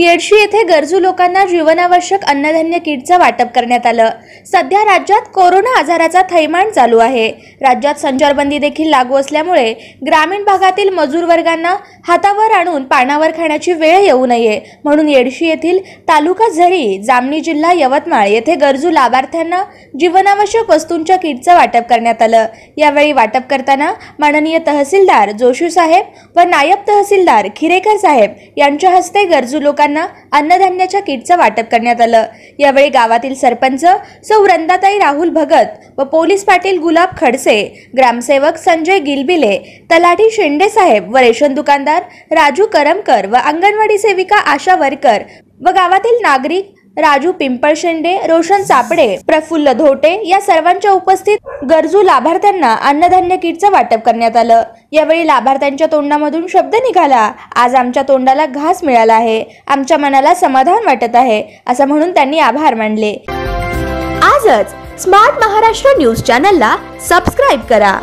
येडशी येथे गरजू लोकांना जीवनावश्यक अन्नधान्य किटचं वाटप करण्यात आलं सध्या राज्यात कोरोना आजाराचा थैमान चालू आहे राज्यात संचारबंदी देखील लागू असल्यामुळे ग्रामीण भागातील मजूर वर्गांना हातावर आणून पानावर खाण्याची वेळ येऊ नये म्हणून येडशी येथील तालुका झरी जामणी जिल्हा यवतमाळ येथे गरजू लाभार्थ्यांना जीवनावश्यक वस्तूंच्या किटचं वाटप करण्यात आलं यावेळी वाटप करताना माननीय तहसीलदार जोशी साहेब व नायब तहसीलदार खिरेकर साहेब यांच्या हस्ते गरजू लोकांना अन्नधान्याच्या किटचं वाटप करण्यात आलं यावेळी गावातील सरपंच सौ रंदाताई राहुल भगत व पोलीस पाटील गुलाब खडसे ग्रामसेवक संजय गिलबिले तलाठी शेंडे साहेब व रेशन दुकानदार राजू करमकर व अंगणवाडी सेविका आशा वरकर व गावातील नागरिक राजू पिंपळशेंडे रोशन चापडे प्रफुल्ल धोटे या सर्वांच्या उपस्थित गरजू लाभार्थ्यांना अन्नधान्य किटचं वाटप करण्यात आलं यावेळी लाभार्थ्यांच्या तोंडामधून शब्द निघाला आज आमच्या तोंडाला घास मिळाला आहे आमच्या मनाला समाधान वाटत आहे असं म्हणून त्यांनी आभार मानले आजच स्मार्ट महाराष्ट्र न्यूज चॅनलला सबस्क्राईब करा